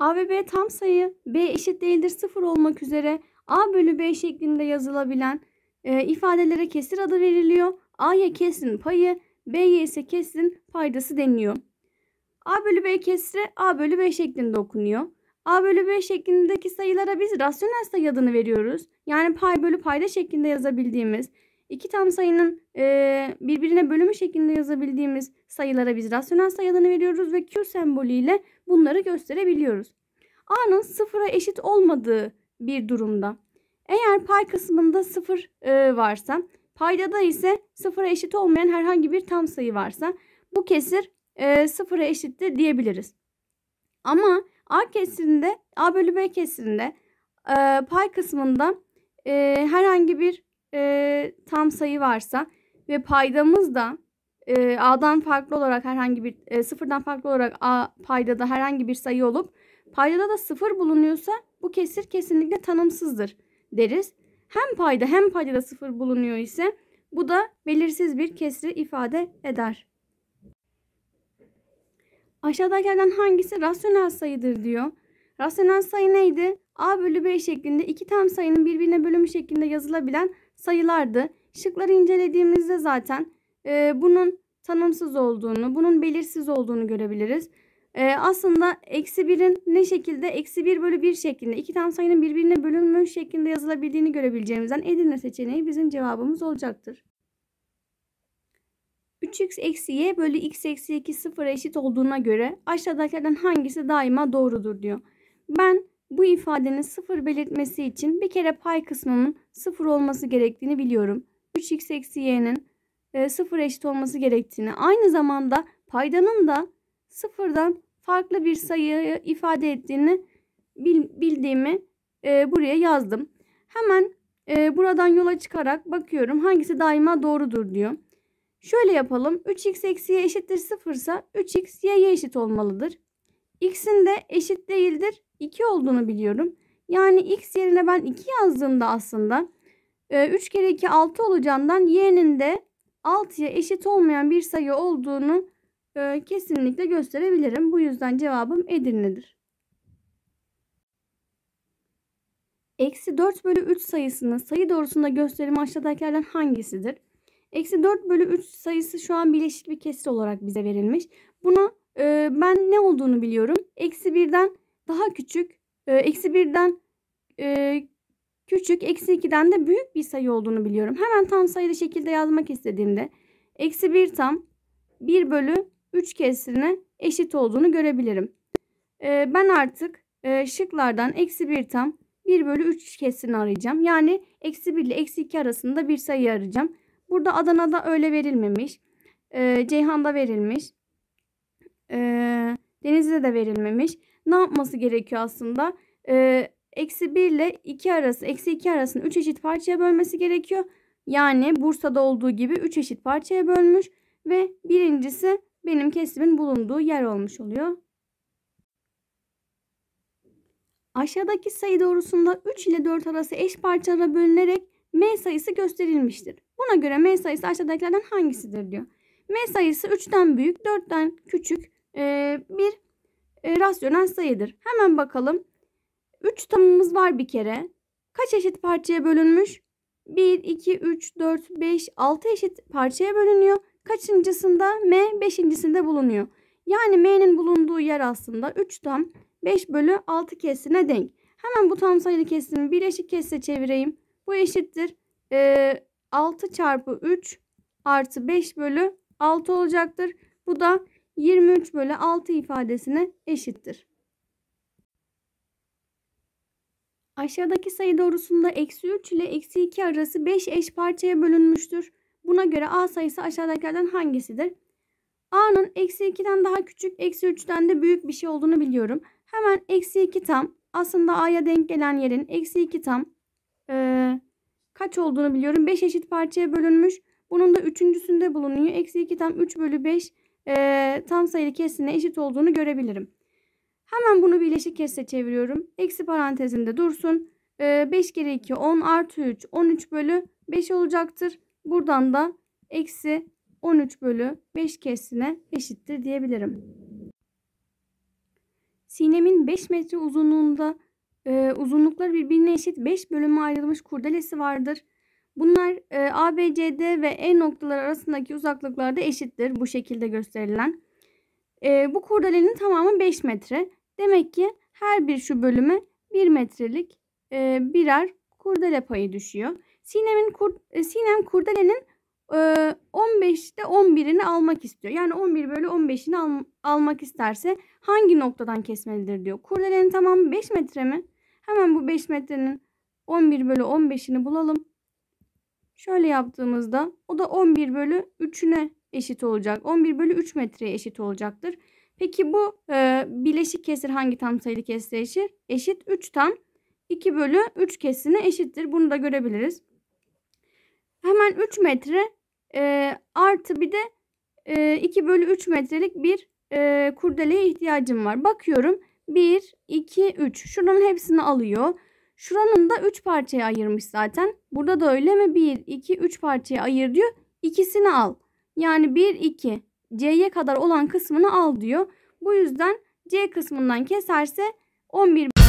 A ve B tam sayı B eşit değildir 0 olmak üzere A bölü B şeklinde yazılabilen e, ifadelere kesir adı veriliyor. A'ya kesrin payı, B'ye ise kesrin paydası deniliyor. A bölü B kesri A bölü B şeklinde okunuyor. A bölü B şeklindeki sayılara biz rasyonel sayı adını veriyoruz. Yani pay bölü payda şeklinde yazabildiğimiz İki tam sayının e, birbirine bölümü şeklinde yazabildiğimiz sayılara biz rasyonel sayı adını veriyoruz ve Q sembolüyle bunları gösterebiliyoruz. A'nın sıfıra eşit olmadığı bir durumda eğer pay kısmında sıfır e, varsa da ise sıfıra eşit olmayan herhangi bir tam sayı varsa bu kesir e, sıfıra eşittir diyebiliriz. Ama A kesirinde A bölü B kesirinde e, pay kısmında e, herhangi bir e, tam sayı varsa ve paydamız da e, a'dan farklı olarak herhangi bir e, sıfırdan farklı olarak a paydada herhangi bir sayı olup paydada da sıfır bulunuyorsa bu kesir kesinlikle tanımsızdır deriz. Hem payda hem paydada sıfır bulunuyor ise bu da belirsiz bir kesri ifade eder. Aşağıdakilerden hangisi rasyonel sayıdır diyor. Rasyonel sayı neydi? A bölü B şeklinde iki tam sayının birbirine bölümü şeklinde yazılabilen sayılardı. Şıkları incelediğimizde zaten e, bunun tanımsız olduğunu, bunun belirsiz olduğunu görebiliriz. E, aslında eksi 1'in ne şekilde eksi 1 bölü 1 şeklinde iki tane sayının birbirine bölünmüş şeklinde yazılabildiğini görebileceğimizden Edirne seçeneği bizim cevabımız olacaktır. 3x eksi y bölü x eksi 2 sıfıra eşit olduğuna göre aşağıdakilerden hangisi daima doğrudur diyor. Ben bu ifadenin sıfır belirtmesi için bir kere pay kısmının sıfır olması gerektiğini biliyorum. 3x eksi y'nin e, sıfır eşit olması gerektiğini aynı zamanda paydanın da sıfırdan farklı bir sayıyı ifade ettiğini bildiğimi e, buraya yazdım. Hemen e, buradan yola çıkarak bakıyorum hangisi daima doğrudur diyor. Şöyle yapalım 3x eksi y eşittir 0 ise 3x y'ye eşit olmalıdır x'in de eşit değildir 2 olduğunu biliyorum. Yani x yerine ben 2 yazdığımda aslında 3 e, kere 2 6 olacağından y'nin de 6'ya eşit olmayan bir sayı olduğunu e, kesinlikle gösterebilirim. Bu yüzden cevabım Edirne'dir. Eksi 4 bölü 3 sayısının sayı doğrusunda gösterimi aşağıdakilerden hangisidir? Eksi 4 bölü 3 sayısı şu an bileşik bir kesir olarak bize verilmiş. Buna e, ben ne olduğunu biliyorum. Eksi birden daha küçük, e, eksi birden e, küçük, eksi ikiden de büyük bir sayı olduğunu biliyorum. Hemen tam sayılı şekilde yazmak istediğimde eksi bir tam bir bölü üç kesrine eşit olduğunu görebilirim. Ee, ben artık e, şıklardan eksi bir tam 1 bölü 3 kesrini arayacağım. Yani eksi 1 ile eksi 2 arasında bir sayı arayacağım. Burada Adana'da öyle verilmemiş. E, Ceyhan'da verilmiş e, ee, Deniz'de de verilmemiş. Ne yapması gerekiyor aslında? Ee, eksi 1 ile 2 arası, eksi 2 arasını 3 eşit parçaya bölmesi gerekiyor. Yani Bursa'da olduğu gibi 3 eşit parçaya bölmüş ve birincisi benim kesimin bulunduğu yer olmuş oluyor. Aşağıdaki sayı doğrusunda 3 ile 4 arası eş parçalara bölünerek m sayısı gösterilmiştir. Buna göre m sayısı aşağıdakilerden hangisidir diyor. m sayısı 3'ten büyük, 4'ten küçük, e, bir e, rasyonel sayıdır. Hemen bakalım. 3 tamımız var bir kere. Kaç eşit parçaya bölünmüş? 1, 2, 3, 4, 5, 6 eşit parçaya bölünüyor. Kaçıncısında? M, beşincisinde bulunuyor. Yani M'nin bulunduğu yer aslında 3 tam 5 bölü 6 kesine denk. Hemen bu tam sayılı kesimi birleşik kese çevireyim. Bu eşittir. E, 6 çarpı 3 artı 5 bölü 6 olacaktır. Bu da 23 bölü 6 ifadesine eşittir. Aşağıdaki sayı doğrusunda eksi 3 ile eksi 2 arası 5 eş parçaya bölünmüştür. Buna göre a sayısı aşağıdakilerden hangisidir? a'nın eksi 2'den daha küçük, eksi 3'ten de büyük bir şey olduğunu biliyorum. Hemen eksi 2 tam. Aslında a'ya denk gelen yerin eksi 2 tam. Ee, kaç olduğunu biliyorum. 5 eşit parçaya bölünmüş. Bunun da üçüncüsünde bulunuyor. Eksi 2 tam 3 bölü 5 e, tam sayılı kesine eşit olduğunu görebilirim. Hemen bunu birleşik kesre çeviriyorum. Eksi parantezinde dursun. E, 5 kere 2 10 artı 3 13 bölü 5 olacaktır. Buradan da eksi 13 bölü 5 kesine eşittir diyebilirim. Sinemin 5 metre uzunluğunda e, uzunlukları birbirine eşit 5 bölüme ayrılmış kurdelesi vardır. Bunlar e, ABCD ve E noktaları arasındaki uzaklıklarda eşittir bu şekilde gösterilen. E, bu kurdelenin tamamı 5 metre. Demek ki her bir şu bölüme 1 metrelik e, birer kurdele payı düşüyor. Sinem'in kur, e, Sinem kurdelenin e, 15'te 11'ini almak istiyor. Yani 11 bölü 15'ini al, almak isterse hangi noktadan kesmelidir diyor. Kurdelenin tamamı 5 metre mi? Hemen bu 5 metrenin 11 bölü 15'ini bulalım. Şöyle yaptığımızda o da 11 bölü 3'üne eşit olacak. 11 bölü 3 metreye eşit olacaktır. Peki bu e, bileşik kesir hangi tam sayılı kesire eşit? Eşit 3 tam 2 bölü 3 kesine eşittir. Bunu da görebiliriz. Hemen 3 metre e, artı bir de e, 2 bölü 3 metrelik bir e, kurdeleye ihtiyacım var. Bakıyorum 1, 2, 3 Şunun hepsini alıyor. Şuranın da 3 parçaya ayırmış zaten. Burada da öyle mi? 1, 2, 3 parçaya ayır diyor. İkisini al. Yani 1, 2. C'ye kadar olan kısmını al diyor. Bu yüzden C kısmından keserse 11